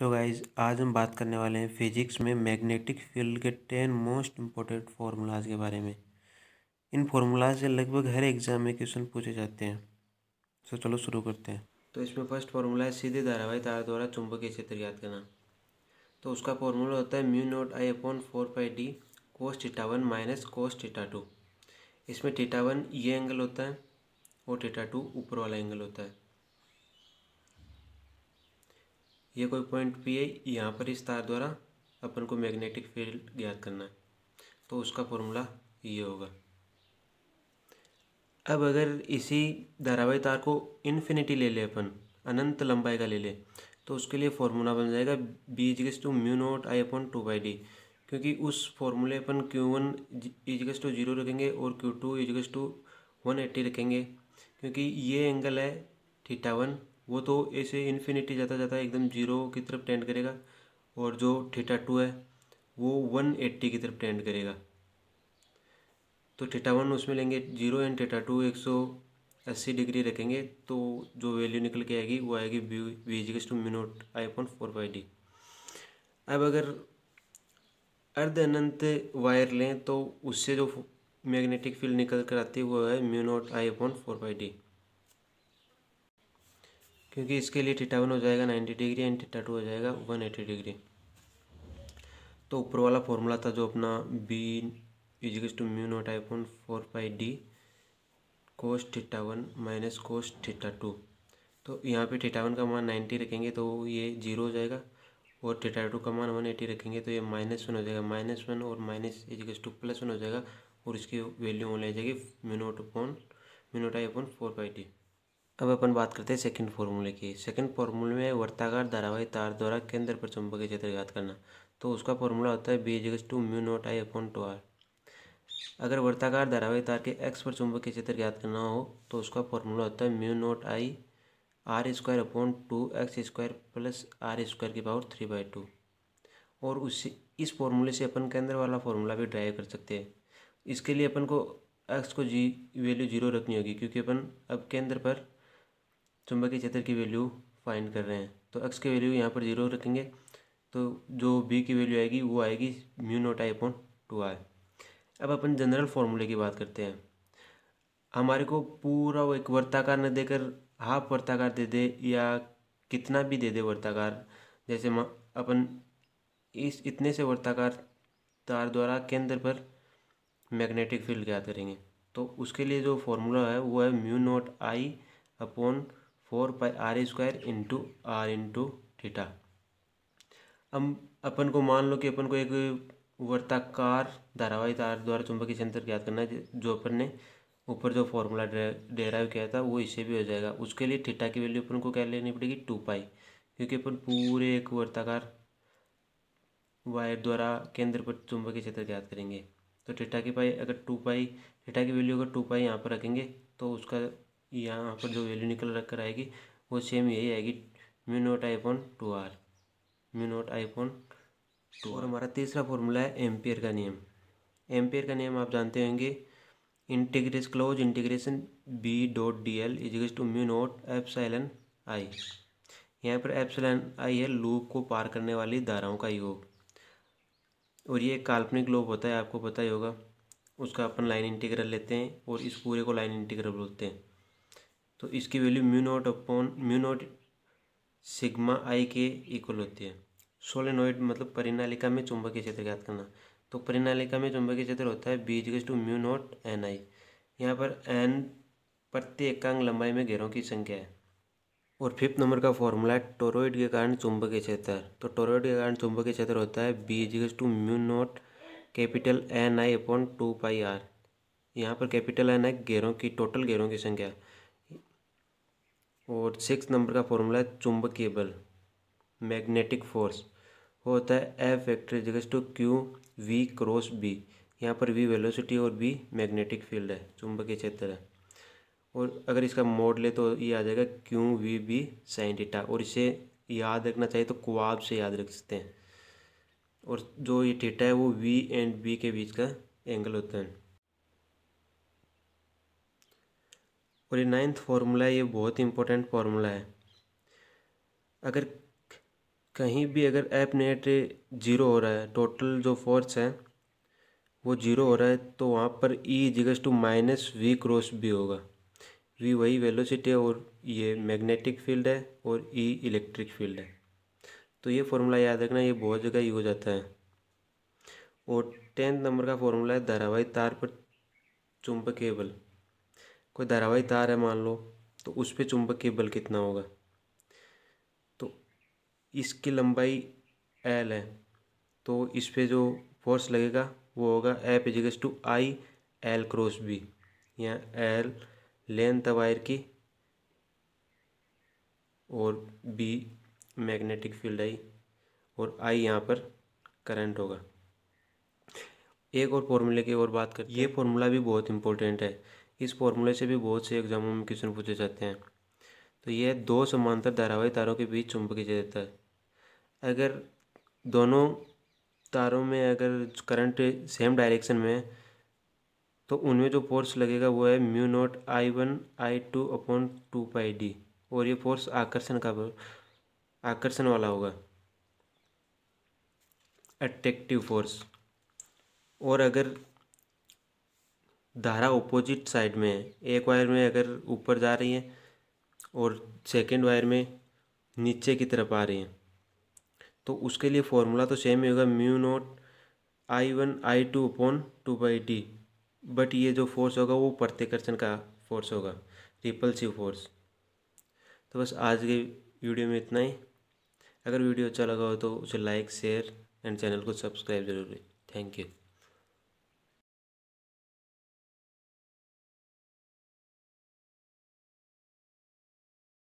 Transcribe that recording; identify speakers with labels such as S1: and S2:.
S1: सो so guys आज हम बात करने वाले हैं फिजिक्स में मैग्नेटिक फील्ड के टेन मोस्ट इम्पोर्टेंट फार्मूलाज के बारे में इन फार्मूलाज से लगभग हर एग्जाम में क्वेश्चन पूछे जाते हैं सो so चलो शुरू करते हैं तो इसमें फर्स्ट फार्मूला है सीधे धारावाही तार द्वारा चुंबकीय क्षेत्र याद करना तो उसका फार्मूला होता है mu naught I upon four pi D cos theta one minus cos theta two इसमें टीटा वन ये एंगल होता है और टीटा टू ऊपर वाला एंगल होता है ये कोई पॉइंट पी है यहाँ पर इस तार द्वारा अपन को मैग्नेटिक फील्ड ज्ञात करना है तो उसका फॉर्मूला ये होगा अब अगर इसी धारावाही तार को इन्फिनिटी ले ले अपन अनंत लंबाई का ले ले तो उसके लिए फॉर्मूला बन जाएगा बी इजिकस to mu naught I upon two by D क्योंकि उस फॉर्मूले अपन क्यू वन इजगस टू जीरो रखेंगे और क्यू टू इजिकस टू वन एट्टी रखेंगे क्योंकि ये एंगल है थीटा वन वो तो ऐसे इन्फिनिटी जाता जाता एकदम जीरो की तरफ टेंड करेगा और जो थीटा टू है वो वन एट्टी की तरफ टेंड करेगा तो थीटा वन उसमें लेंगे जीरो एंड थीटा टू एक सौ अस्सी डिग्री रखेंगे तो जो वैल्यू निकल के आएगी वो आएगी V V G two mu naught I point four five D अब अगर अर्ध अनंत वायर लें तो उससे जो मैग्नेटिक फील्ड निकल कर आती है वो है mu naught I point four five D क्योंकि इसके लिए थीटा वन हो जाएगा ninety degree and theta two हो जाएगा वन एटी डिग्री तो ऊपर वाला फॉर्मूला था जो अपना बी इजिक्स to mu naught I upon four five D cos theta one minus cos theta two तो यहाँ पे थीटा वन का मान नाइन्टी रखेंगे तो ये जीरो हो जाएगा और थीटा टू का मान वन एटी रखेंगे तो ये माइनस वन हो जाएगा माइनस वन और माइनस इजिक्स टू प्लस वन हो जाएगा और इसकी वैल्यू वो ले जाएगी mu naught upon mu naught I upon four five D अब अपन बात करते हैं सेकंड फॉर्मूले की सेकंड फॉर्मूले में वर्ताकार धारावाही तार द्वारा केंद्र पर चुंबकीय क्षेत्र ज्ञात करना तो उसका फॉर्मूला होता है B equals to mu naught I upon two R अगर वर्ताकार धारावाही तार के एक्स पर चुंबकीय क्षेत्र ज्ञात करना हो तो उसका फॉर्मूला होता है mu naught I R square upon two X square plus R square की पावर थ्री बाई टू और उससे इस फॉर्मूले से अपन केंद्र वाला फॉर्मूला भी ड्राइव कर सकते हैं इसके लिए अपन को एक्स को जी वैल्यू जीरो रखनी होगी क्योंकि अपन अब केंद्र पर चुंबकीय क्षेत्र की वैल्यू फाइंड कर रहे हैं तो एक्स की वैल्यू यहाँ पर जीरो रखेंगे तो जो बी की वैल्यू आएगी वो आएगी mu naught I upon two I अब अपन जनरल फॉर्मूले की बात करते हैं हमारे को पूरा वो एक वर्ताकार न देकर हाफ वर्ताकार दे दे या कितना भी दे दे वर्ताकार जैसे अपन इस इतने से वर्ताकार तार द्वारा केंद्र पर मैग्नेटिक फील्ड ज्ञात करेंगे तो उसके लिए जो फॉर्मूला है वो है mu naught I upon four pi R square into R into theta हम अपन को मान लो कि अपन को एक वर्ताकार धारावाही तार द्वारा चुंबकीय क्षेत्र ज्ञात करना है जो अपन ने ऊपर जो फॉर्मूला डेराइव किया था वो इससे भी हो जाएगा उसके लिए थीटा की वैल्यू अपन को क्या लेनी पड़ेगी टू पाई क्योंकि अपन पूरे एक वर्ताकार वायर द्वारा केंद्र पर चुंबकीय क्षेत्र ज्ञात करेंगे तो थीटा की पाई अगर टू पाई थीटा की वैल्यू अगर टू पाई यहाँ पर रखेंगे तो उसका यहाँ पर जो वैल्यू निकल रख कर आएगी वो सेम यही आएगी mu naught I upon two R mu naught I upon two और हमारा तीसरा फॉर्मूला है एम्पियर का नियम एम्पियर का नियम आप जानते होंगे integrals close integration B dot D L equals to mu naught epsilon I यहाँ पर एप्सलन आई है लूप को पार करने वाली धाराओं का योग और ये एक काल्पनिक लूप होता है आपको पता ही होगा उसका अपन लाइन इंटीग्रल लेते हैं और इस पूरे को लाइन इंटीग्रल बोलते हैं तो इसकी value mu naught upon mu naught sigma I के इक्वल होती है सोलेनोइड मतलब परिनालिका में चुंबकीय क्षेत्र ज्ञात करना तो परिनालिका में चुंबकीय क्षेत्र होता है B equals to mu naught N I यहाँ पर एन प्रति एकांग लंबाई में घेरों की संख्या है और फिफ्थ नंबर का फॉर्मूला है टोरोइड के कारण चुंबकीय क्षेत्र तो टोरोइड के कारण चुंबकीय क्षेत्र होता है B two mu naught capital N I upon two pi R यहाँ पर कैपिटल एन आई घेरों की टोटल घेरों की संख्या और सिक्स नंबर का फॉर्मूला है चुंबकीय बल मैग्नेटिक फोर्स वो होता है एफ वेक्टर जगह to Q V cross B यहाँ पर वी वेलोसिटी और बी मैग्नेटिक फील्ड है चुंबकीय क्षेत्र है और अगर इसका मोड ले तो ये आ जाएगा Q V B sine theta और इसे याद रखना चाहिए तो क्वाब से याद रख सकते हैं और जो ये थीटा है वो वी एंड बी के बीच का एंगल होता है और ये नाइन्थ फार्मूला ये बहुत इंपॉर्टेंट फार्मूला है अगर कहीं भी अगर ऐप नेट जीरो हो रहा है टोटल जो फोर्स है वो जीरो हो रहा है तो वहाँ पर ई जिगस टू माइनस वी क्रॉस भी होगा वी वही वेलोसिटी है और ये मैग्नेटिक फील्ड है और ई इलेक्ट्रिक फील्ड है तो ये फार्मूला याद रखना ये बहुत जगह यूज आता है और टेंथ नंबर का फॉर्मूला है धारावाहिक तार पर चुंबकीय बल कोई धारावाही तार है मान लो तो उस पर के बल कितना होगा तो इसकी लंबाई एल है तो इस पर जो फोर्स लगेगा वो होगा F equals to I L cross B यहाँ एल लेंथ है वायर की और बी मैग्नेटिक फील्ड आई और आई यहाँ पर करंट होगा एक और फॉर्मूले की और बात कर ये फॉर्मूला भी बहुत इंपॉर्टेंट है इस फॉर्मूले से भी बहुत से एग्जामों में क्वेश्चन पूछे जाते हैं तो यह दो समांतर धारावाही तारों के बीच चुंबकीय क्षेत्र जाता है अगर दोनों तारों में अगर करंट सेम डायरेक्शन में है तो उनमें जो फोर्स लगेगा वो है mu naught I one I two upon two pi D और ये फोर्स आकर्षण का आकर्षण वाला होगा अट्रैक्टिव फोर्स और अगर धारा ऑपोजिट साइड में है एक वायर में अगर ऊपर जा रही है और सेकेंड वायर में नीचे की तरफ आ रही है तो उसके लिए फॉर्मूला तो सेम ही होगा mu naught I one I two upon two by D but ये जो फोर्स होगा वो प्रत्यकर्षण का फोर्स होगा रिपल्सिव फोर्स तो बस आज के वीडियो में इतना ही अगर वीडियो अच्छा लगा हो तो उसे लाइक शेयर एंड चैनल को सब्सक्राइब जरूर थैंक यू